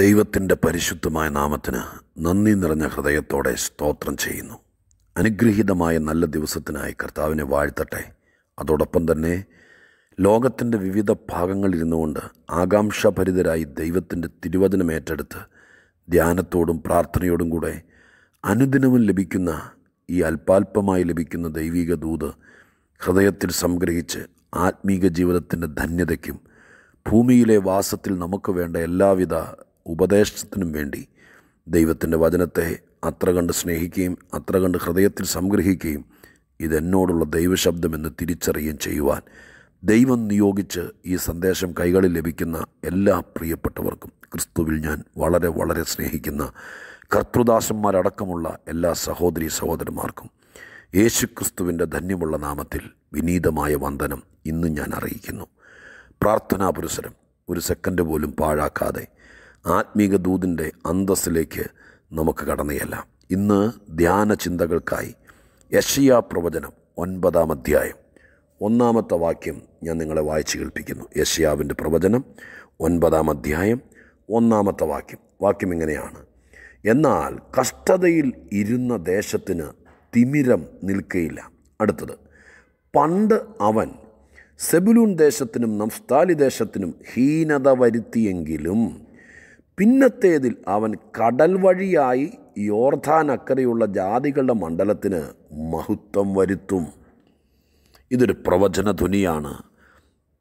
ദൈവത്തിൻ്റെ പരിശുദ്ധമായ നാമത്തിന് നന്ദി നിറഞ്ഞ ഹൃദയത്തോടെ സ്തോത്രം ചെയ്യുന്നു അനുഗ്രഹീതമായ നല്ല ദിവസത്തിനായി കർത്താവിനെ വാഴ്ത്തട്ടെ അതോടൊപ്പം തന്നെ ലോകത്തിൻ്റെ വിവിധ ഭാഗങ്ങളിരുന്നു കൊണ്ട് ആകാംക്ഷാഭരിതരായി ദൈവത്തിൻ്റെ തിരുവചനമേറ്റെടുത്ത് ധ്യാനത്തോടും പ്രാർത്ഥനയോടും കൂടെ അനുദിനവും ലഭിക്കുന്ന ഈ അല്പാൽപമായി ലഭിക്കുന്ന ദൈവിക ദൂത് ഹൃദയത്തിൽ സംഗ്രഹിച്ച് ആത്മീക ജീവിതത്തിൻ്റെ ധന്യതയ്ക്കും ഭൂമിയിലെ വാസത്തിൽ നമുക്ക് വേണ്ട എല്ലാവിധ ഉപദേശത്തിനും വേണ്ടി ദൈവത്തിൻ്റെ വചനത്തെ അത്ര കണ്ട് സ്നേഹിക്കുകയും അത്ര കണ്ട് ഹൃദയത്തിൽ സംഗ്രഹിക്കുകയും ഇതെന്നോടുള്ള ദൈവശബ്ദമെന്ന് തിരിച്ചറിയുകയും ചെയ്യുവാൻ ദൈവം നിയോഗിച്ച് ഈ സന്ദേശം കൈകളിൽ ലഭിക്കുന്ന എല്ലാ പ്രിയപ്പെട്ടവർക്കും ക്രിസ്തുവിൽ ഞാൻ വളരെ വളരെ സ്നേഹിക്കുന്ന കർത്തൃദാസന്മാരടക്കമുള്ള എല്ലാ സഹോദരി സഹോദരന്മാർക്കും യേശു ക്രിസ്തുവിൻ്റെ ധന്യമുള്ള നാമത്തിൽ വിനീതമായ വന്ദനം ഇന്ന് ഞാൻ അറിയിക്കുന്നു പ്രാർത്ഥനാ പുരസരം ഒരു സെക്കൻഡ് പോലും പാഴാക്കാതെ ആത്മീക ദൂതിൻ്റെ അന്തസ്സിലേക്ക് നമുക്ക് കടന്നുചെല്ലാം ഇന്ന് ധ്യാന ചിന്തകൾക്കായി യഷിയ പ്രവചനം ഒൻപതാം അധ്യായം ഒന്നാമത്തെ വാക്യം ഞാൻ നിങ്ങളെ വായിച്ചു കേൾപ്പിക്കുന്നു യഷിയാവിൻ്റെ പ്രവചനം ഒൻപതാം അധ്യായം ഒന്നാമത്തെ വാക്യം വാക്യം ഇങ്ങനെയാണ് എന്നാൽ കഷ്ടതയിൽ ഇരുന്ന ദേശത്തിന് തിമിരം നിൽക്കയില്ല അടുത്തത് പണ്ട് അവൻ സെബുലൂൺ ദേശത്തിനും നംസ്താലി ദേശത്തിനും ഹീനത വരുത്തിയെങ്കിലും പിന്നത്തേതിൽ അവൻ കടൽ വഴിയായി യോർധാനക്കരയുള്ള ജാതികളുടെ മണ്ഡലത്തിന് മഹത്വം വരുത്തും ഇതൊരു പ്രവചന ധ്വനിയാണ്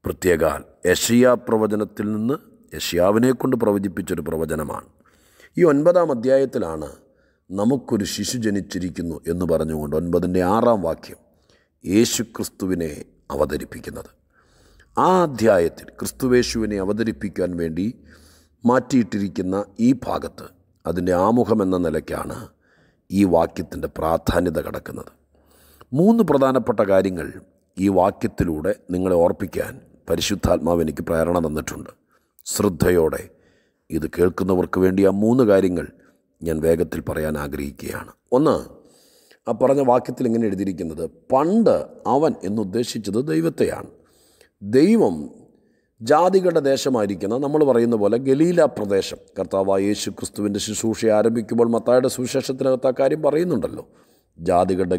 പ്രത്യേകാൽ യഷിയ പ്രവചനത്തിൽ നിന്ന് യഷ്യാവിനെ കൊണ്ട് പ്രവചിപ്പിച്ചൊരു പ്രവചനമാണ് ഈ ഒൻപതാം അധ്യായത്തിലാണ് നമുക്കൊരു ശിശു ജനിച്ചിരിക്കുന്നു എന്ന് പറഞ്ഞുകൊണ്ട് ഒൻപതിൻ്റെ ആറാം വാക്യം യേശു ക്രിസ്തുവിനെ അവതരിപ്പിക്കുന്നത് ആ അധ്യായത്തിൽ ക്രിസ്തുവേശുവിനെ അവതരിപ്പിക്കാൻ വേണ്ടി മാറ്റിയിട്ടിരിക്കുന്ന ഈ ഭാഗത്ത് അതിൻ്റെ ആമുഖമെന്ന നിലയ്ക്കാണ് ഈ വാക്യത്തിൻ്റെ പ്രാധാന്യത കിടക്കുന്നത് മൂന്ന് പ്രധാനപ്പെട്ട കാര്യങ്ങൾ ഈ വാക്യത്തിലൂടെ നിങ്ങളെ ഓർപ്പിക്കാൻ പരിശുദ്ധാത്മാവ് എനിക്ക് പ്രേരണ തന്നിട്ടുണ്ട് ശ്രദ്ധയോടെ ഇത് കേൾക്കുന്നവർക്ക് വേണ്ടി ആ മൂന്ന് കാര്യങ്ങൾ ഞാൻ വേഗത്തിൽ പറയാൻ ആഗ്രഹിക്കുകയാണ് ഒന്ന് ആ പറഞ്ഞ വാക്യത്തിൽ ഇങ്ങനെ എഴുതിയിരിക്കുന്നത് പണ്ട് അവൻ എന്നുദ്ദേശിച്ചത് ദൈവത്തെയാണ് ദൈവം ജാതികളുടെ ദേശമായിരിക്കുന്ന നമ്മൾ പറയുന്ന പോലെ ഗലീല പ്രദേശം കർത്താവായ യേശു ക്രിസ്തുവിൻ്റെ ശുശ്രൂഷ ആരംഭിക്കുമ്പോൾ മത്തായുടെ സുവിശേഷത്തിനകത്ത് ആ കാര്യം പറയുന്നുണ്ടല്ലോ ജാതികളുടെ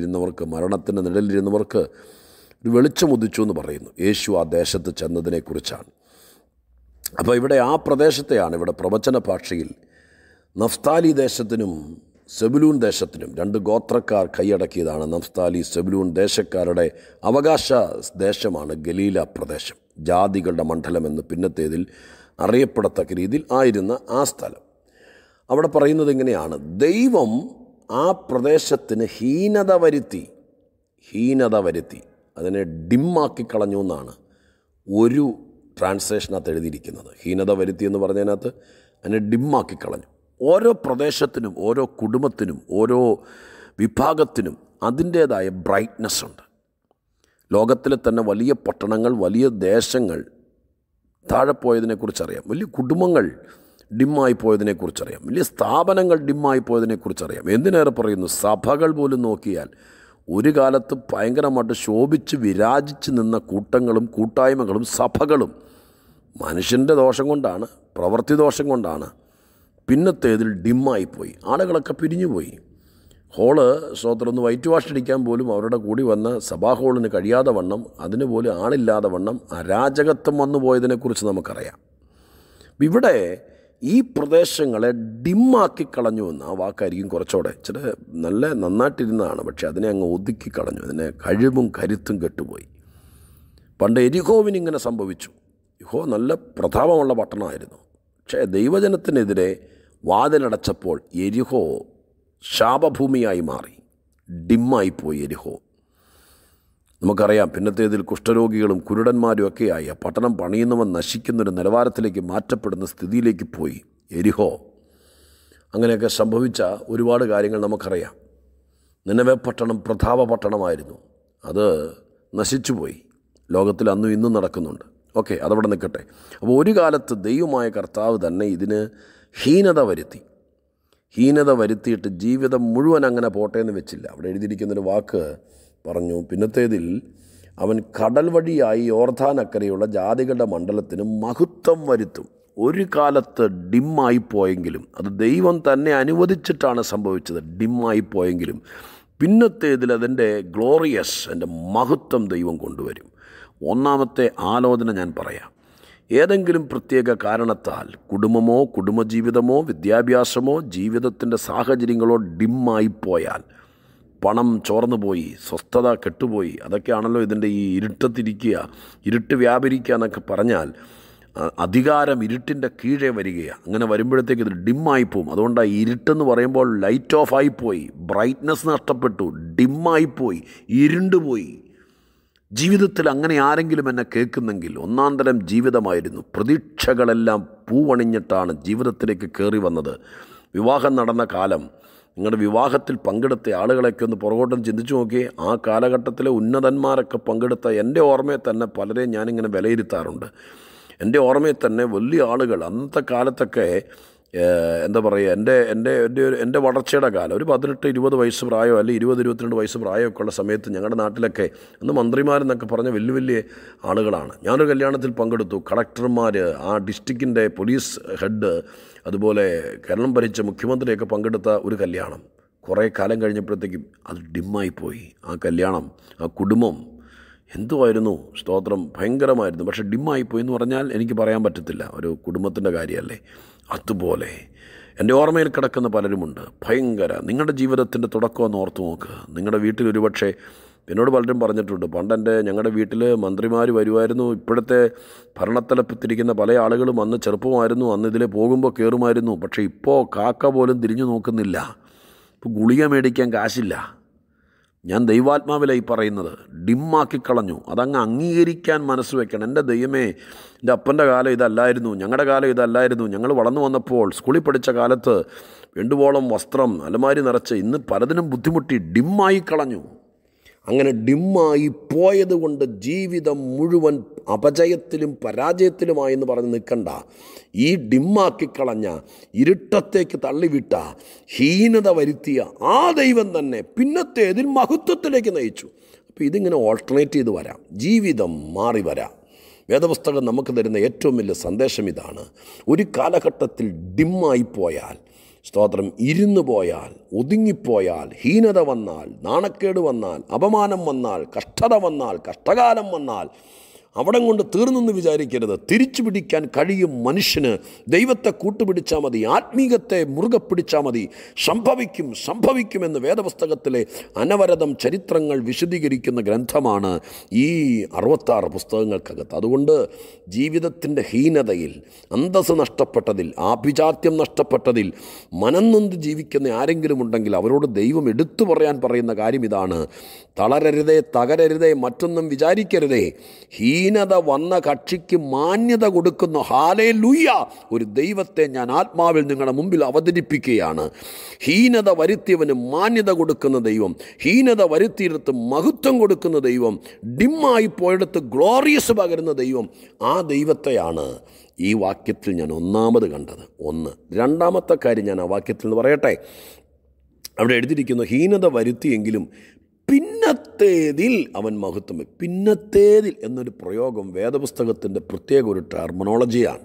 ഇരുന്നവർക്ക് മരണത്തിൻ്റെ നിഴലിലിരുന്നവർക്ക് ഒരു വെളിച്ചമുദിച്ചു എന്ന് പറയുന്നു യേശു ആ ദേശത്ത് ചെന്നതിനെക്കുറിച്ചാണ് അപ്പോൾ ഇവിടെ ആ പ്രദേശത്തെയാണ് ഇവിടെ പ്രവചന ഭാഷയിൽ നഫ്താലി ദേശത്തിനും സെബുലൂൺ ദേശത്തിനും രണ്ട് ഗോത്രക്കാർ കൈയടക്കിയതാണ് നഫ്താലി സെബുലൂൺ ദേശക്കാരുടെ അവകാശ ദേശമാണ് ഗലീല പ്രദേശം ജാതികളുടെ മണ്ഡലമെന്ന് പിന്നത്തേതിൽ അറിയപ്പെടത്തക്ക രീതിയിൽ ആയിരുന്ന ആ സ്ഥലം അവിടെ പറയുന്നത് എങ്ങനെയാണ് ദൈവം ആ പ്രദേശത്തിന് ഹീനത വരുത്തി ഹീനത വരുത്തി അതിനെ ഡിമ്മാക്കി കളഞ്ഞു എന്നാണ് ഒരു ട്രാൻസ്ലേഷനകത്ത് എഴുതിയിരിക്കുന്നത് ഹീനത വരുത്തി എന്ന് പറഞ്ഞതിനകത്ത് അതിനെ ഡിമ്മാക്കി കളഞ്ഞു ഓരോ പ്രദേശത്തിനും ഓരോ കുടുംബത്തിനും ഓരോ വിഭാഗത്തിനും അതിൻ്റേതായ ബ്രൈറ്റ്നസ് ഉണ്ട് ലോകത്തിലെ തന്നെ വലിയ പട്ടണങ്ങൾ വലിയ ദേശങ്ങൾ താഴെപ്പോയതിനെക്കുറിച്ചറിയാം വലിയ കുടുംബങ്ങൾ ഡിമ്മായി പോയതിനെക്കുറിച്ചറിയാം വലിയ സ്ഥാപനങ്ങൾ ഡിമ്മായി പോയതിനെക്കുറിച്ചറിയാം എന്തിനേറെ പറയുന്നു സഭകൾ പോലും നോക്കിയാൽ ഒരു കാലത്ത് ഭയങ്കരമായിട്ട് ശോഭിച്ച് വിരാജിച്ച് നിന്ന കൂട്ടങ്ങളും കൂട്ടായ്മകളും സഭകളും മനുഷ്യൻ്റെ ദോഷം കൊണ്ടാണ് പ്രവൃത്തി ദോഷം കൊണ്ടാണ് പിന്നത്തേതിൽ ഡിമ്മായി പോയി ആളുകളൊക്കെ പിരിഞ്ഞുപോയി ഹോള് സ്തോത്രമൊന്ന് വൈറ്റ് വാഷ് അടിക്കാൻ പോലും അവരുടെ കൂടി വന്ന സഭാ ഹോളിന് കഴിയാതെ വണ്ണം അതിനുപോലും ആളില്ലാതെ വണ്ണം അരാജകത്വം വന്നു പോയതിനെക്കുറിച്ച് നമുക്കറിയാം ഇവിടെ ഈ പ്രദേശങ്ങളെ ഡിമ്മാക്കി കളഞ്ഞു എന്ന് ആ വാക്കായിരിക്കും കുറച്ചുകൂടെ ചില നല്ല നന്നായിട്ടിരുന്നതാണ് പക്ഷേ അതിനെ അങ്ങ് ഒതുക്കി കളഞ്ഞു അതിനെ കഴിവും കരുത്തും കെട്ടുപോയി പണ്ട് എരിഹോവിന് ഇങ്ങനെ സംഭവിച്ചു യഹോ നല്ല പ്രതാപമുള്ള പട്ടണമായിരുന്നു പക്ഷേ ദൈവജനത്തിനെതിരെ വാതിലടച്ചപ്പോൾ എരിഹോ ശാപഭൂമിയായി മാറി ഡിമ്മായി എരിഹോ നമുക്കറിയാം പിന്നത്തേതിൽ കുഷ്ഠരോഗികളും കുരുടന്മാരും ഒക്കെയായി ആ പട്ടണം പണിയുന്നവൻ നശിക്കുന്നൊരു നിലവാരത്തിലേക്ക് മാറ്റപ്പെടുന്ന സ്ഥിതിയിലേക്ക് പോയി എരിഹോ അങ്ങനെയൊക്കെ സംഭവിച്ച ഒരുപാട് കാര്യങ്ങൾ നമുക്കറിയാം നിലവെ പട്ടണം പ്രതാപ പട്ടണമായിരുന്നു അത് നശിച്ചുപോയി ലോകത്തിൽ അന്നും ഇന്നും നടക്കുന്നുണ്ട് ഓക്കെ അതവിടെ നിൽക്കട്ടെ അപ്പോൾ ഒരു കാലത്ത് ദൈവമായ കർത്താവ് തന്നെ ഇതിന് ഹീനത വരുത്തി ഹീനത വരുത്തിയിട്ട് ജീവിതം മുഴുവൻ അങ്ങനെ പോട്ടെ എന്ന് വെച്ചില്ല അവിടെ എഴുതിയിരിക്കുന്നൊരു വാക്ക് പറഞ്ഞു പിന്നത്തേതിൽ അവൻ കടൽ വഴിയായി യോർധാനക്കരയുള്ള ജാതികളുടെ മണ്ഡലത്തിന് മഹത്വം വരുത്തും ഒരു കാലത്ത് ഡിമ്മായി പോയെങ്കിലും അത് ദൈവം തന്നെ അനുവദിച്ചിട്ടാണ് സംഭവിച്ചത് ഡിമ്മായി പോയെങ്കിലും പിന്നത്തേതിൽ അതിൻ്റെ ഗ്ലോറിയസ് എൻ്റെ മഹത്വം ദൈവം കൊണ്ടുവരും ഒന്നാമത്തെ ആലോചന ഞാൻ പറയാം ഏതെങ്കിലും പ്രത്യേക കാരണത്താൽ കുടുംബമോ കുടുംബജീവിതമോ വിദ്യാഭ്യാസമോ ജീവിതത്തിൻ്റെ സാഹചര്യങ്ങളോ ഡിമ്മായി പോയാൽ പണം ചോർന്നുപോയി സ്വസ്ഥത കെട്ടുപോയി അതൊക്കെയാണല്ലോ ഇതിൻ്റെ ഈ ഇരുട്ടത്തിരിക്കുക ഇരുട്ട് വ്യാപരിക്കുക എന്നൊക്കെ പറഞ്ഞാൽ അധികാരം ഇരുട്ടിൻ്റെ കീഴേ വരികയാണ് അങ്ങനെ വരുമ്പോഴത്തേക്ക് ഇത് ഡിമ്മായി പോവും അതുകൊണ്ടാണ് ഈ ഇരുട്ടെന്ന് പറയുമ്പോൾ ലൈറ്റ് ഓഫ് ആയിപ്പോയി ബ്രൈറ്റ്നസ് നഷ്ടപ്പെട്ടു ഡിമ്മായിപ്പോയി ഇരുണ്ടുപോയി ജീവിതത്തിൽ അങ്ങനെ ആരെങ്കിലും എന്നെ കേൾക്കുന്നെങ്കിൽ ഒന്നാം തരം ജീവിതമായിരുന്നു പ്രതീക്ഷകളെല്ലാം പൂവണിഞ്ഞിട്ടാണ് ജീവിതത്തിലേക്ക് കയറി വന്നത് വിവാഹം നടന്ന കാലം നിങ്ങളുടെ വിവാഹത്തിൽ പങ്കെടുത്ത ആളുകളൊക്കെ ഒന്ന് പുറകോട്ടം ചിന്തിച്ചു നോക്കി ആ കാലഘട്ടത്തിലെ ഉന്നതന്മാരൊക്കെ പങ്കെടുത്ത എൻ്റെ ഓർമ്മയെ തന്നെ പലരെ ഞാനിങ്ങനെ വിലയിരുത്താറുണ്ട് എൻ്റെ ഓർമ്മയിൽ തന്നെ വലിയ ആളുകൾ അന്നത്തെ കാലത്തൊക്കെ എന്താ പറയുക എൻ്റെ എൻ്റെ എൻ്റെ ഒരു എൻ്റെ വളർച്ചയുടെ കാലം ഒരു പതിനെട്ട് ഇരുപത് വയസ്സ് പ്രായമോ അല്ലെങ്കിൽ ഇരുപത് ഇരുപത്തിരണ്ട് വയസ്സ് പ്രായമൊക്കെ ഉള്ള സമയത്ത് ഞങ്ങളുടെ നാട്ടിലൊക്കെ അന്ന് മന്ത്രിമാരെന്നൊക്കെ പറഞ്ഞ വലിയ വലിയ ആളുകളാണ് ഞാനൊരു കല്യാണത്തിൽ പങ്കെടുത്തു കളക്ടർമാർ ആ ഡിസ്ട്രിക്റ്റിൻ്റെ പോലീസ് ഹെഡ് അതുപോലെ കേരളം ഭരിച്ച മുഖ്യമന്ത്രിയൊക്കെ പങ്കെടുത്ത ഒരു കല്യാണം കുറേ കാലം കഴിഞ്ഞപ്പോഴത്തേക്കും അത് ഡിമ്മായിപ്പോയി ആ കല്യാണം ആ കുടുംബം എന്തുമായിരുന്നു സ്തോത്രം ഭയങ്കരമായിരുന്നു പക്ഷേ ഡിമ്മായിപ്പോയി എന്ന് പറഞ്ഞാൽ എനിക്ക് പറയാൻ പറ്റത്തില്ല ഒരു കുടുംബത്തിൻ്റെ കാര്യമല്ലേ അതുപോലെ എൻ്റെ ഓർമ്മയിൽ കിടക്കുന്ന പലരുമുണ്ട് ഭയങ്കര നിങ്ങളുടെ ജീവിതത്തിൻ്റെ തുടക്കമെന്ന് ഓർത്ത് നോക്ക് നിങ്ങളുടെ വീട്ടിൽ ഒരുപക്ഷെ എന്നോട് പലരും പറഞ്ഞിട്ടുണ്ട് പണ്ട് എൻ്റെ ഞങ്ങളുടെ വീട്ടിൽ മന്ത്രിമാർ വരുമായിരുന്നു ഇപ്പോഴത്തെ ഭരണത്തലപ്പത്തിരിക്കുന്ന പല ആളുകളും അന്ന് ചെറുപ്പമായിരുന്നു അന്ന് ഇതിലെ പോകുമ്പോൾ കയറുമായിരുന്നു പക്ഷേ ഇപ്പോൾ കാക്ക പോലും തിരിഞ്ഞു നോക്കുന്നില്ല ഇപ്പോൾ ഗുളിക മേടിക്കാൻ കാശില്ല ഞാൻ ദൈവാത്മാവിലായി പറയുന്നത് ഡിമ്മാക്കി കളഞ്ഞു അതങ്ങ് അംഗീകരിക്കാൻ മനസ്സ് വെക്കണം എൻ്റെ ദൈവമേ എൻ്റെ അപ്പൻ്റെ കാലം ഇതല്ലായിരുന്നു ഞങ്ങളുടെ കാലം ഇതല്ലായിരുന്നു ഞങ്ങൾ വളർന്നു വന്നപ്പോൾ സ്കൂളിൽ പഠിച്ച കാലത്ത് വേണ്ടുവോളം വസ്ത്രം അലമാരി നിറച്ച് ഇന്ന് പലതിനും ബുദ്ധിമുട്ടി ഡിമ്മായി കളഞ്ഞു അങ്ങനെ ഡിമ്മായി പോയതുകൊണ്ട് ജീവിതം മുഴുവൻ അപജയത്തിലും പരാജയത്തിലുമായെന്ന് പറഞ്ഞ് നിൽക്കണ്ട ഈ ഡിമ്മാക്കിക്കളഞ്ഞ ഇരുട്ടത്തേക്ക് തള്ളിവിട്ട ഹീനത വരുത്തിയ ആ ദൈവം തന്നെ പിന്നത്തേതിൽ മഹത്വത്തിലേക്ക് നയിച്ചു അപ്പോൾ ഇതിങ്ങനെ ഓൾട്ടർനേറ്റ് ചെയ്ത് വരാം ജീവിതം മാറി വരാം വേദപുസ്തകം നമുക്ക് തരുന്ന ഏറ്റവും വലിയ സന്ദേശം ഇതാണ് ഒരു കാലഘട്ടത്തിൽ ഡിമ്മായി പോയാൽ സ്തോത്രം ഇരുന്നു പോയാൽ ഒതുങ്ങിപ്പോയാൽ ഹീനത വന്നാൽ നാണക്കേട് വന്നാൽ അപമാനം വന്നാൽ കഷ്ടത വന്നാൽ കഷ്ടകാലം വന്നാൽ അവിടം കൊണ്ട് തീർന്നെന്ന് വിചാരിക്കരുത് തിരിച്ചു പിടിക്കാൻ കഴിയും മനുഷ്യന് ദൈവത്തെ കൂട്ടുപിടിച്ചാൽ മതി ആത്മീകത്തെ മുറുകെ പിടിച്ചാൽ മതി സംഭവിക്കും സംഭവിക്കുമെന്ന് വേദപുസ്തകത്തിലെ അനവരതം ചരിത്രങ്ങൾ വിശദീകരിക്കുന്ന ഗ്രന്ഥമാണ് ഈ അറുപത്താറ് പുസ്തകങ്ങൾക്കകത്ത് അതുകൊണ്ട് ജീവിതത്തിൻ്റെ ഹീനതയിൽ അന്തസ് നഷ്ടപ്പെട്ടതിൽ ആഭിജാത്യം നഷ്ടപ്പെട്ടതിൽ മനന്നൊന്ത് ജീവിക്കുന്ന ആരെങ്കിലും ഉണ്ടെങ്കിൽ അവരോട് ദൈവം എടുത്തു പറയാൻ പറയുന്ന കാര്യം ഇതാണ് തളരരുതേ തകരരുതേ മറ്റൊന്നും വിചാരിക്കരുതേ ഹീ ഹീനത വന്ന കക്ഷിക്ക് മാന്യത കൊടുക്കുന്നു ഹാലേ ലുയ്യ ഒരു ദൈവത്തെ ഞാൻ ആത്മാവിൽ നിങ്ങളുടെ മുമ്പിൽ അവതരിപ്പിക്കുകയാണ് ഹീനത വരുത്തിയവന് മാന്യത കൊടുക്കുന്ന ദൈവം ഹീനത വരുത്തിയിടത്ത് മഹത്വം കൊടുക്കുന്ന ദൈവം ഡിമ്മായി പോയിടത്ത് ഗ്ലോറിയസ് പകരുന്ന ദൈവം ആ ദൈവത്തെയാണ് ഈ വാക്യത്തിൽ ഞാൻ ഒന്നാമത് കണ്ടത് ഒന്ന് രണ്ടാമത്തെ കാര്യം ഞാൻ ആ വാക്യത്തിൽ നിന്ന് പറയട്ടെ അവിടെ എഴുതിയിരിക്കുന്നു ഹീനത വരുത്തിയെങ്കിലും പിന്നത്തേതിൽ അവൻ മഹത്വം പിന്നത്തേതിൽ എന്നൊരു പ്രയോഗം വേദപുസ്തകത്തിൻ്റെ പ്രത്യേക ഒരു ടെർമിനോളജിയാണ്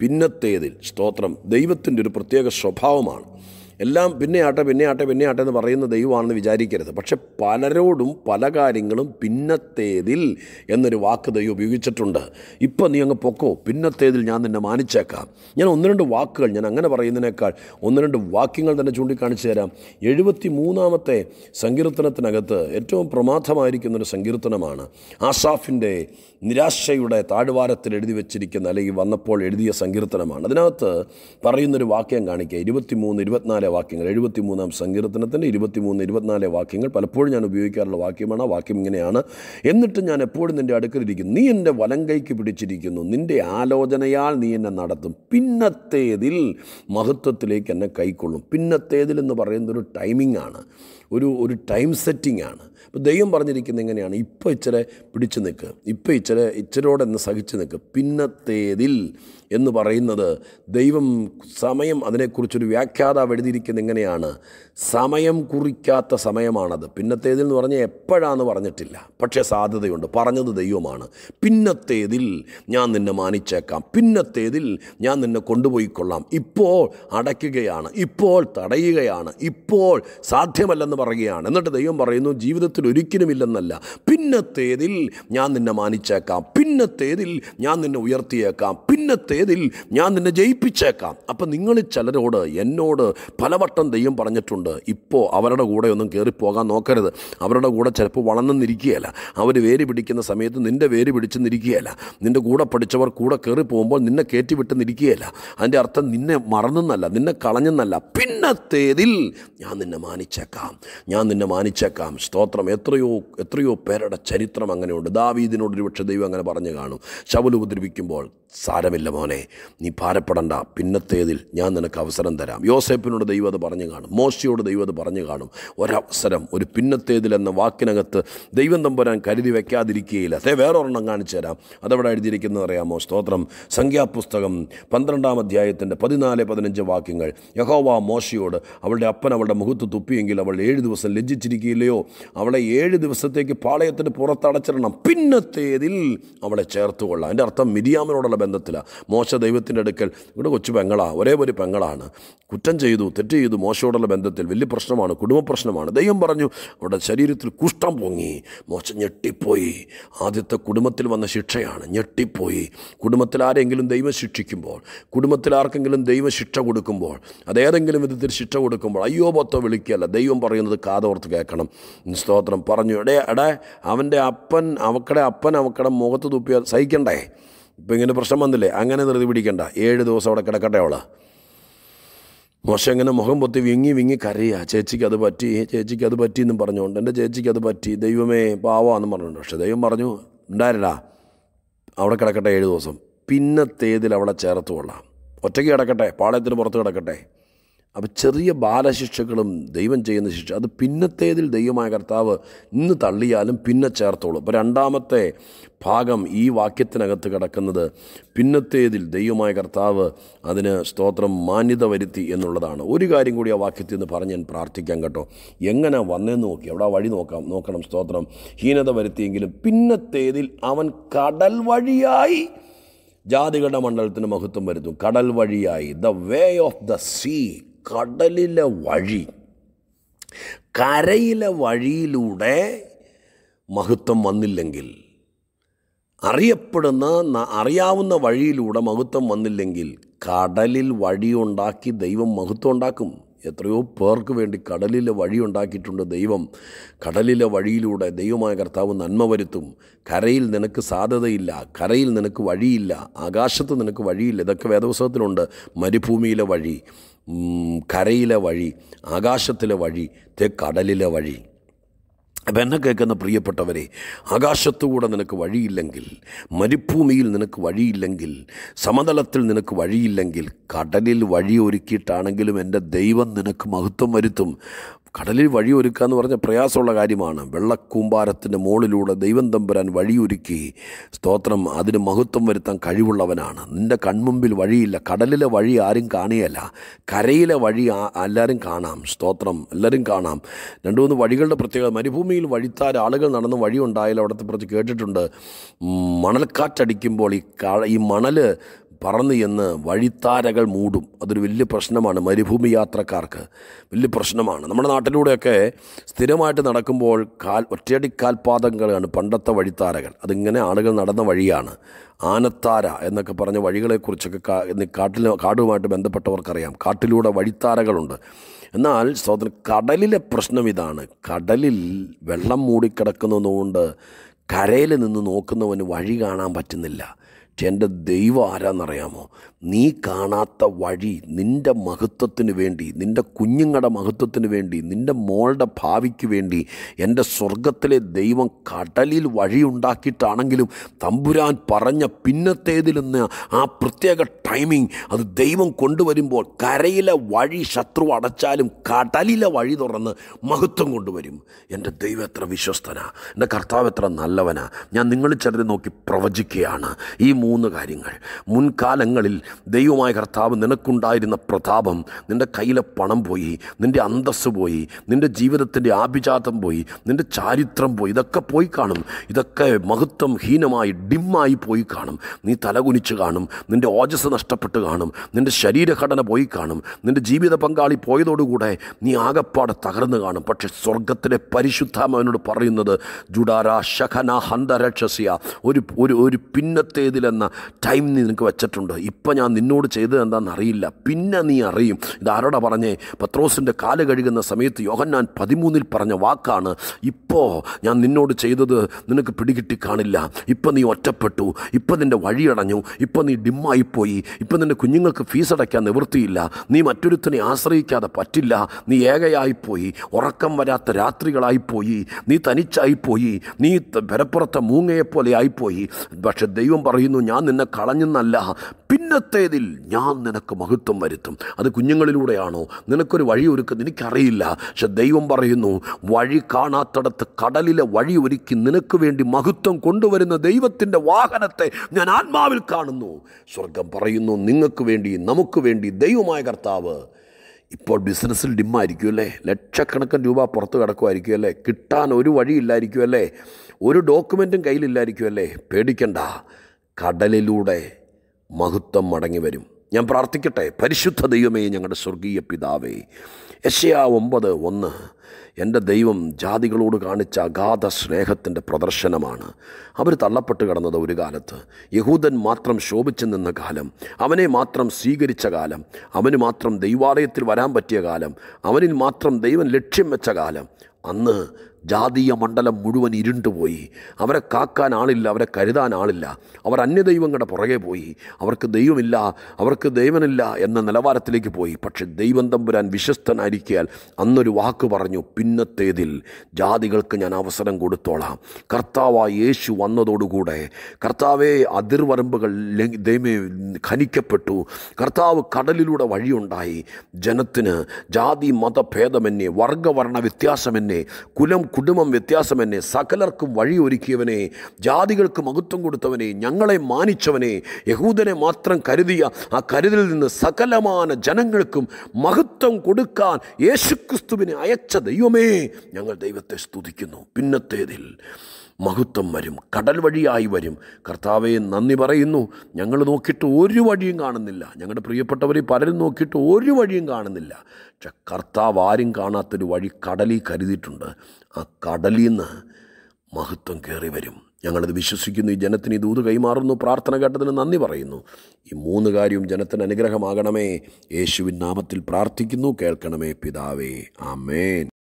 പിന്നത്തേതിൽ സ്തോത്രം ദൈവത്തിൻ്റെ ഒരു പ്രത്യേക സ്വഭാവമാണ് എല്ലാം പിന്നെ ആട്ടെ പിന്നെ ആട്ടെ പിന്നെ ആട്ടെ എന്ന് പറയുന്ന ദൈവമാണെന്ന് വിചാരിക്കരുത് പക്ഷെ പലരോടും പല കാര്യങ്ങളും പിന്നത്തേതിൽ എന്നൊരു വാക്ക് ദൈവം ഉപയോഗിച്ചിട്ടുണ്ട് ഇപ്പം നീ അങ്ങ് പൊക്കോ പിന്നത്തേതിൽ ഞാൻ നിന്നെ മാനിച്ചേക്കാം ഞാൻ ഒന്ന് രണ്ട് വാക്കുകൾ ഞാൻ അങ്ങനെ പറയുന്നതിനേക്കാൾ ഒന്ന് രണ്ട് വാക്യങ്ങൾ തന്നെ ചൂണ്ടിക്കാണിച്ചു തരാം എഴുപത്തി മൂന്നാമത്തെ സങ്കീർത്തനത്തിനകത്ത് ഏറ്റവും പ്രമാദമായിരിക്കുന്നൊരു സങ്കീർത്തനമാണ് ആസാഫിൻ്റെ നിരാശയുടെ താഴ്വാരത്തിൽ എഴുതി വെച്ചിരിക്കുന്ന അല്ലെങ്കിൽ വന്നപ്പോൾ എഴുതിയ സങ്കീർത്തനമാണ് അതിനകത്ത് പറയുന്നൊരു വാക്യം കാണിക്കുക ഇരുപത്തി മൂന്ന് ഇരുപത്തിനാല് വാക്യങ്ങൾ എഴുപത്തിമൂന്നാം സങ്കീർത്തനത്തിൻ്റെ ഇരുപത്തിമൂന്ന് ഇരുപത്തിനാല് വാക്യങ്ങൾ പലപ്പോഴും ഞാൻ ഉപയോഗിക്കാറുള്ള വാക്യമാണ് ആ വാക്യം ഇങ്ങനെയാണ് എന്നിട്ട് ഞാൻ എപ്പോഴും നിൻ്റെ അടുക്കലിരിക്കുന്നു നീ എൻ്റെ വലങ്കൈക്ക് പിടിച്ചിരിക്കുന്നു നിൻ്റെ ആലോചനയാൽ നീ എന്നെ നടത്തും പിന്നത്തേതിൽ മഹത്വത്തിലേക്ക് എന്നെ കൈക്കൊള്ളും പിന്നത്തേതിൽ എന്ന് പറയുന്നൊരു ഒരു ടൈമിംഗ് ആണ് ഒരു ഒരു ടൈം സെറ്റിംഗ് ആണ് അപ്പോൾ ദൈവം പറഞ്ഞിരിക്കുന്നത് എങ്ങനെയാണ് ഇപ്പോൾ ഇച്ചിരി പിടിച്ചു നിൽക്കുക ഇപ്പോൾ ഇച്ചിരി ഇച്ചിരോടെ ഒന്ന് സഹിച്ചു നിൽക്കുക പിന്നത്തേതിൽ എന്ന് പറയുന്നത് ദൈവം സമയം അതിനെക്കുറിച്ചൊരു വ്യാഖ്യാത എഴുതിയിരിക്കുന്നത് എങ്ങനെയാണ് സമയം കുറിക്കാത്ത സമയമാണത് പിന്നത്തേതിൽ എന്ന് പറഞ്ഞാൽ എപ്പോഴാണെന്ന് പറഞ്ഞിട്ടില്ല പക്ഷേ സാധ്യതയുണ്ട് പറഞ്ഞത് ദൈവമാണ് പിന്നത്തേതിൽ ഞാൻ നിന്നെ മാനിച്ചേക്കാം പിന്നത്തേതിൽ ഞാൻ നിന്നെ കൊണ്ടുപോയിക്കൊള്ളാം ഇപ്പോൾ അടയ്ക്കുകയാണ് ഇപ്പോൾ തടയുകയാണ് ഇപ്പോൾ സാധ്യമല്ലെന്ന് പറയുകയാണ് എന്നിട്ട് ദൈവം പറയുന്നു ജീവിതത്തിൽ ഇല്ലെന്നല്ല പിന്നത്തേതിൽ ഞാൻ നിന്നെ മാനിച്ചേക്കാം പിന്നത്തേതിൽ ഞാൻ നിന്നെ ഉയർത്തിയേക്കാം പിന്നത്തേതിൽ ഞാൻ നിന്നെ ജയിപ്പിച്ചേക്കാം അപ്പം നിങ്ങൾ ചിലരോട് എന്നോട് പലവട്ടം ദൈവം പറഞ്ഞിട്ടുണ്ട് ഇപ്പോൾ അവരുടെ കൂടെ ഒന്നും കയറിപ്പോകാൻ നോക്കരുത് അവരുടെ കൂടെ ചിലപ്പോൾ വളർന്നിരിക്കുകയല്ല അവർ വേര് പിടിക്കുന്ന സമയത്ത് നിൻ്റെ വേര് പിടിച്ച് നിൽക്കുകയല്ല നിൻ്റെ കൂടെ പഠിച്ചവർ കൂടെ കയറി പോകുമ്പോൾ നിന്നെ കയറ്റി വിട്ട് നിൽക്കുകയല്ല അതിൻ്റെ അർത്ഥം നിന്നെ മറന്നെന്നല്ല നിന്നെ കളഞ്ഞെന്നല്ല പിന്നത്തേതിൽ ഞാൻ നിന്നെ മാനിച്ചേക്കാം ഞാൻ നിന്നെ മാനിച്ചേക്കാം സ്തോത്രം എത്രയോ എത്രയോ പേരുടെ ചരിത്രം അങ്ങനെയുണ്ട് ദാവീദിനോട് ഒരുപക്ഷെ ദൈവം അങ്ങനെ പറഞ്ഞു കാണും ശവൽ ഉപദ്രവിക്കുമ്പോൾ സാരമില്ല മോനെ നീ ഭാരപ്പെടണ്ട പിന്നത്തേതിൽ ഞാൻ നിനക്ക് അവസരം തരാം യോസേപ്പിനോട് ദൈവം അത് പറഞ്ഞു കാണും മോശയോട് ദൈവം അത് പറഞ്ഞു കാണും ഒരവസരം ഒരു പിന്നത്തേതിൽ എന്ന വാക്കിനകത്ത് ദൈവം തമ്പുരാൻ കരുതി വയ്ക്കാതിരിക്കുകയില്ല അതേ വേറൊരെണ്ണം കാണിച്ചു തരാം അതവിടെ എഴുതിയിരിക്കുന്നത് അറിയാമോ സ്തോത്രം സംഖ്യാപുസ്തകം പന്ത്രണ്ടാം അധ്യായത്തിൻ്റെ പതിനാല് പതിനഞ്ച് വാക്യങ്ങൾ യഹോവ മോശയോട് അവളുടെ അപ്പൻ അവളുടെ മുഖത്ത് തുപ്പിയെങ്കിൽ അവൾ ഏഴ് ദിവസം ലജ്ജിച്ചിരിക്കുകയില്ലയോ അവളെ ഏഴ് ദിവസത്തേക്ക് പാളയത്തിന് പുറത്തടച്ചിടണം പിന്നത്തേതിൽ അവളെ കൊള്ളാം എൻ്റെ അർത്ഥം മിരിയാമനോടുള്ള ബന്ധത്തിലാണ് മോശ ദൈവത്തിൻ്റെ അടുക്കൽ ഇവിടെ കൊച്ചു പെങ്ങളാണ് ഒരേ ഒരു പെങ്ങളാണ് കുറ്റം ചെയ്തു തെറ്റ് ചെയ്തു മോശയോടുള്ള ബന്ധത്തിൽ വലിയ പ്രശ്നമാണ് കുടുംബ പ്രശ്നമാണ് ദൈവം പറഞ്ഞു അവളുടെ ശരീരത്തിൽ കുഷ്ഠം പൊങ്ങി മോശം ഞെട്ടിപ്പോയി ആദ്യത്തെ കുടുംബത്തിൽ വന്ന ശിക്ഷയാണ് ഞെട്ടിപ്പോയി കുടുംബത്തിൽ ആരെങ്കിലും ദൈവം ശിക്ഷിക്കുമ്പോൾ കുടുംബത്തിൽ ആർക്കെങ്കിലും ദൈവം ശിക്ഷ കൊടുക്കുമ്പോൾ അതേതെങ്കിലും വിധത്തിൽ ശിക്ഷ കൊടുക്കുമ്പോൾ അയ്യോ പത്തോ വിളിക്കുകയല്ല ദൈവം പറയും പറയുന്നത് കാതോർത്ത് കേൾക്കണം സ്തോത്രം പറഞ്ഞു എടേ എടേ അവൻ്റെ അപ്പൻ അവക്കടെ അപ്പൻ അവക്കടെ മുഖത്ത് തുപ്പിയ സഹിക്കണ്ടേ ഇപ്പം ഇങ്ങനെ പ്രശ്നം വന്നില്ലേ അങ്ങനെ നിർത്തി പിടിക്കണ്ട ഏഴ് ദിവസം അവിടെ കിടക്കട്ടെ അവള് മോശം ഇങ്ങനെ മുഖം പൊത്തി വിങ്ങി വിങ്ങി കരയുക ചേച്ചിക്ക് അത് പറ്റി ചേച്ചിക്ക് അത് പറ്റി എന്നും പറഞ്ഞുകൊണ്ട് എൻ്റെ ചേച്ചിക്ക് അത് പറ്റി ദൈവമേ പാവാന്നും പറഞ്ഞുകൊണ്ട് പക്ഷെ ദൈവം പറഞ്ഞു ഉണ്ടായിരുന്നില്ല അവിടെ കിടക്കട്ടെ ഏഴ് ദിവസം പിന്നത്തേതിൽ അവളെ ചേർത്ത് കൊള്ളാം ഒറ്റയ്ക്ക് കിടക്കട്ടെ പാളയത്തിന് പുറത്ത് കിടക്കട്ടെ അപ്പോൾ ചെറിയ ബാലശിക്ഷകളും ദൈവം ചെയ്യുന്ന ശിക്ഷ അത് പിന്നത്തേതിൽ ദൈവമായ കർത്താവ് ഇന്ന് തള്ളിയാലും പിന്നെ ചേർത്തോളൂ അപ്പോൾ രണ്ടാമത്തെ ഭാഗം ഈ വാക്യത്തിനകത്ത് കിടക്കുന്നത് പിന്നത്തേതിൽ ദൈവമായ കർത്താവ് അതിന് സ്തോത്രം മാന്യത വരുത്തി എന്നുള്ളതാണ് ഒരു കാര്യം കൂടി ആ വാക്യത്തിൽ നിന്ന് പറഞ്ഞ് ഞാൻ പ്രാർത്ഥിക്കാം കേട്ടോ എങ്ങനെ വന്നെന്ന് നോക്കി അവിടെ വഴി നോക്കാം നോക്കണം സ്തോത്രം ഹീനത വരുത്തിയെങ്കിലും പിന്നത്തേതിൽ അവൻ കടൽ വഴിയായി ജാതികളുടെ മണ്ഡലത്തിന് മഹത്വം വരുത്തും കടൽ വഴിയായി the way of the sea കടലിലെ വഴി കരയിലെ വഴിയിലൂടെ മഹത്വം വന്നില്ലെങ്കിൽ അറിയപ്പെടുന്ന അറിയാവുന്ന വഴിയിലൂടെ മഹത്വം വന്നില്ലെങ്കിൽ കടലിൽ വഴിയുണ്ടാക്കി ദൈവം മഹത്വം ഉണ്ടാക്കും എത്രയോ പേർക്ക് വേണ്ടി കടലിലെ വഴി ഉണ്ടാക്കിയിട്ടുണ്ട് ദൈവം കടലിലെ വഴിയിലൂടെ ദൈവമായ കർത്താവ് നന്മ വരുത്തും കരയിൽ നിനക്ക് സാധ്യതയില്ല കരയിൽ നിനക്ക് വഴിയില്ല ആകാശത്ത് നിനക്ക് വഴിയില്ല ഇതൊക്കെ വേദപുസ്തകത്തിലുണ്ട് മരുഭൂമിയിലെ വഴി കരയിലെ വഴി ആകാശത്തിലെ വഴി തെക്കടലിലെ വഴി അപ്പം എന്നെ കേൾക്കുന്ന പ്രിയപ്പെട്ടവരെ ആകാശത്തുകൂടെ നിനക്ക് വഴിയില്ലെങ്കിൽ മരുഭൂമിയിൽ നിനക്ക് വഴിയില്ലെങ്കിൽ സമതലത്തിൽ നിനക്ക് വഴിയില്ലെങ്കിൽ കടലിൽ വഴി ഒരുക്കിയിട്ടാണെങ്കിലും എൻ്റെ ദൈവം നിനക്ക് മഹത്വം വരുത്തും കടലിൽ വഴിയൊരുക്കുക എന്ന് പറഞ്ഞ പ്രയാസമുള്ള കാര്യമാണ് വെള്ളക്കൂമ്പാരത്തിൻ്റെ മുകളിലൂടെ ദൈവം തമ്പുരാൻ വഴിയൊരുക്കി സ്തോത്രം അതിന് മഹത്വം വരുത്താൻ കഴിവുള്ളവനാണ് നിൻ്റെ കൺമുമ്പിൽ വഴിയില്ല കടലിലെ വഴി ആരും കാണുകയല്ല കരയിലെ വഴി എല്ലാവരും കാണാം സ്തോത്രം എല്ലാവരും കാണാം രണ്ടു മൂന്ന് വഴികളുടെ പ്രത്യേകത മരുഭൂമിയിൽ വഴിത്താൽ ആളുകൾ നടന്ന് വഴി അവിടുത്തെ കുറിച്ച് കേട്ടിട്ടുണ്ട് മണൽക്കാറ്റടിക്കുമ്പോൾ ഈ ഈ മണൽ പറന്ന് ചെന്ന് വഴിത്താരകൾ മൂടും അതൊരു വലിയ പ്രശ്നമാണ് മരുഭൂമി യാത്രക്കാർക്ക് വലിയ പ്രശ്നമാണ് നമ്മുടെ നാട്ടിലൂടെയൊക്കെ സ്ഥിരമായിട്ട് നടക്കുമ്പോൾ കാൽ ഒറ്റയടി കാൽപാദങ്ങളാണ് പണ്ടത്തെ വഴിത്താരകൾ അതിങ്ങനെ ആളുകൾ നടന്ന വഴിയാണ് ആനത്താര എന്നൊക്കെ പറഞ്ഞ വഴികളെക്കുറിച്ചൊക്കെ കാട്ടിൽ കാടുമായിട്ട് ബന്ധപ്പെട്ടവർക്കറിയാം കാട്ടിലൂടെ വഴിത്താരകളുണ്ട് എന്നാൽ സഹോദരൻ കടലിലെ പ്രശ്നം ഇതാണ് കടലിൽ വെള്ളം മൂടിക്കിടക്കുന്നതുകൊണ്ട് കരയിൽ നിന്ന് നോക്കുന്നവന് വഴി കാണാൻ പറ്റുന്നില്ല എൻ്റെ ദൈവം ആരാന്നറിയാമോ നീ കാണാത്ത വഴി നിൻ്റെ മഹത്വത്തിന് വേണ്ടി നിൻ്റെ കുഞ്ഞുങ്ങളുടെ മഹത്വത്തിന് വേണ്ടി നിൻ്റെ മോളുടെ ഭാവിക്ക് വേണ്ടി എൻ്റെ സ്വർഗത്തിലെ ദൈവം കടലിൽ വഴിയുണ്ടാക്കിയിട്ടാണെങ്കിലും തമ്പുരാൻ പറഞ്ഞ പിന്നത്തേതിൽ നിന്ന് ആ പ്രത്യേക ടൈമിംഗ് അത് ദൈവം കൊണ്ടുവരുമ്പോൾ കരയിലെ വഴി ശത്രു അടച്ചാലും കടലിലെ വഴി തുറന്ന് മഹത്വം കൊണ്ടുവരും എൻ്റെ ദൈവം എത്ര വിശ്വസ്തനാ എൻ്റെ കർത്താവ് എത്ര നല്ലവനാ ഞാൻ നിങ്ങൾ ചിലരെ നോക്കി പ്രവചിക്കുകയാണ് ഈ മൂന്ന് കാര്യങ്ങൾ മുൻകാലങ്ങളിൽ ദൈവമായ കർത്താവ് നിനക്കുണ്ടായിരുന്ന പ്രതാപം നിൻ്റെ കയ്യിലെ പണം പോയി നിൻ്റെ അന്തസ്സ് പോയി നിൻ്റെ ജീവിതത്തിൻ്റെ ആഭിജാതം പോയി നിൻ്റെ ചാരിത്രം പോയി ഇതൊക്കെ പോയി കാണും ഇതൊക്കെ മഹത്വം ഹീനമായി ഡിമ്മായി പോയി കാണും നീ തലകുനിച്ച് കാണും നിൻ്റെ ഓജസ് നഷ്ടപ്പെട്ട് കാണും നിൻ്റെ ശരീരഘടന പോയി കാണും നിൻ്റെ ജീവിത പങ്കാളി പോയതോടുകൂടെ നീ ആകപ്പാടെ തകർന്നു കാണും പക്ഷെ സ്വർഗത്തിലെ പരിശുദ്ധാമവനോട് പറയുന്നത് ജുഡാര ശഖന ഹന്തരക്ഷസിയ ഒരു ഒരു ഒരു പിന്നത്തേതിലെന്ന ടൈം നിനക്ക് വെച്ചിട്ടുണ്ട് ഇപ്പം ഞാൻ നിന്നോട് ചെയ്തത് എന്താണെന്ന് അറിയില്ല പിന്നെ നീ അറിയും ഇത് ആരോടെ പറഞ്ഞേ പത്രോസിൻ്റെ കാല് കഴുകുന്ന സമയത്ത് യോഹന്നാൻ പതിമൂന്നിൽ പറഞ്ഞ വാക്കാണ് ഇപ്പോൾ ഞാൻ നിന്നോട് ചെയ്തത് നിനക്ക് പിടികിട്ടി കാണില്ല ഇപ്പം നീ ഒറ്റപ്പെട്ടു ഇപ്പം നിൻ്റെ വഴിയടഞ്ഞു ഇപ്പം നീ ഡിമ്മായിപ്പോയി ഇപ്പം നിൻ്റെ കുഞ്ഞുങ്ങൾക്ക് ഫീസ് അടയ്ക്കാൻ നിവൃത്തിയില്ല നീ മറ്റൊരുത്തിനെ ആശ്രയിക്കാതെ പറ്റില്ല നീ ഏകയായിപ്പോയി ഉറക്കം വരാത്ത രാത്രികളായിപ്പോയി നീ തനിച്ചായിപ്പോയി നീ പെരപ്പുറത്തെ മൂങ്ങയെപ്പോലെ ആയിപ്പോയി പക്ഷെ ദൈവം പറയുന്നു ഞാൻ നിന്നെ കളഞ്ഞെന്നല്ല പിന്നത്തേതിൽ ഞാൻ നിനക്ക് മഹത്വം വരുത്തും അത് കുഞ്ഞുങ്ങളിലൂടെയാണോ നിനക്കൊരു വഴി ഒരുക്കുന്നത് എനിക്കറിയില്ല പക്ഷെ ദൈവം പറയുന്നു വഴി കാണാത്തടത്ത് കടലിലെ വഴി ഒരുക്കി നിനക്ക് വേണ്ടി മഹത്വം കൊണ്ടുവരുന്ന ദൈവത്തിൻ്റെ വാഹനത്തെ ഞാൻ ആത്മാവിൽ കാണുന്നു സ്വർഗം പറയുന്നു നിങ്ങൾക്ക് വേണ്ടി നമുക്ക് വേണ്ടി ദൈവമായ കർത്താവ് ഇപ്പോൾ ബിസിനസ്സിൽ ഡിമ്മായിരിക്കും അല്ലേ ലക്ഷക്കണക്കിന് രൂപ പുറത്ത് കിടക്കുമായിരിക്കും അല്ലേ കിട്ടാൻ ഒരു വഴിയില്ലായിരിക്കും അല്ലേ ഒരു ഡോക്യുമെൻറ്റും കയ്യിലില്ലായിരിക്കും അല്ലേ പേടിക്കണ്ട കടലിലൂടെ മഹത്വം മടങ്ങി വരും ഞാൻ പ്രാർത്ഥിക്കട്ടെ പരിശുദ്ധ ദൈവമേ ഞങ്ങളുടെ സ്വർഗീയ പിതാവേ യശയാ ഒമ്പത് ഒന്ന് എൻ്റെ ദൈവം ജാതികളോട് കാണിച്ച അഗാധ സ്നേഹത്തിൻ്റെ പ്രദർശനമാണ് അവർ തള്ളപ്പെട്ട് കിടന്നത് ഒരു കാലത്ത് യഹൂദൻ മാത്രം ശോഭിച്ചു നിന്ന കാലം അവനെ മാത്രം സ്വീകരിച്ച കാലം അവന് മാത്രം ദൈവാലയത്തിൽ വരാൻ പറ്റിയ കാലം അവനിൽ മാത്രം ദൈവം ലക്ഷ്യം വെച്ച കാലം അന്ന് ജാതീയ മണ്ഡലം മുഴുവൻ ഇരുണ്ടുപോയി അവരെ കാക്കാൻ ആളില്ല അവരെ കരുതാൻ ആളില്ല അവർ അന്യദൈവങ്ങളുടെ പുറകെ പോയി അവർക്ക് ദൈവമില്ല അവർക്ക് ദൈവനില്ല എന്ന നിലവാരത്തിലേക്ക് പോയി പക്ഷെ ദൈവം തമ്പുരാൻ വിശ്വസ്തനായിരിക്കാൽ അന്നൊരു വാക്ക് പറഞ്ഞു പിന്നത്തേതിൽ ജാതികൾക്ക് ഞാൻ അവസരം കൊടുത്തോളാം കർത്താവായ യേശു വന്നതോടുകൂടെ കർത്താവെ അതിർവരമ്പുകൾ ദൈവമേ ഖനിക്കപ്പെട്ടു കർത്താവ് കടലിലൂടെ വഴിയുണ്ടായി ജനത്തിന് ജാതി മതഭേദമെന്നെ വർഗവർണ്ണ വ്യത്യാസമെന്നെ കുലം കുടുംബം വ്യത്യാസം എന്നെ സകലർക്കും വഴിയൊരുക്കിയവനെ ജാതികൾക്ക് മഹത്വം കൊടുത്തവനെ ഞങ്ങളെ മാനിച്ചവനെ യഹൂദനെ മാത്രം കരുതിയ ആ കരുതിൽ നിന്ന് സകലമാന ജനങ്ങൾക്കും മഹത്വം കൊടുക്കാൻ യേശുക്രിസ്തുവിനെ അയച്ച ദൈവമേ ഞങ്ങൾ ദൈവത്തെ സ്തുതിക്കുന്നു പിന്നത്തേതിൽ മഹത്വം വരും കടൽ വഴിയായി വരും കർത്താവെ നന്ദി പറയുന്നു ഞങ്ങൾ നോക്കിയിട്ട് ഒരു വഴിയും കാണുന്നില്ല ഞങ്ങളുടെ പ്രിയപ്പെട്ടവർ പലരും നോക്കിയിട്ട് ഒരു വഴിയും കാണുന്നില്ല പക്ഷെ കർത്താവ് ആരും കാണാത്തൊരു വഴി കടലിൽ കരുതിയിട്ടുണ്ട് ആ കടലിൽ നിന്ന് മഹത്വം കയറി വരും ഞങ്ങളത് വിശ്വസിക്കുന്നു ഈ ജനത്തിന് ഈ ദൂത് കൈമാറുന്നു പ്രാർത്ഥന കേട്ടതിന് നന്ദി പറയുന്നു ഈ മൂന്ന് കാര്യവും ജനത്തിന് അനുഗ്രഹമാകണമേ യേശുവിൻ നാമത്തിൽ പ്രാർത്ഥിക്കുന്നു കേൾക്കണമേ പിതാവേ ആമേൻ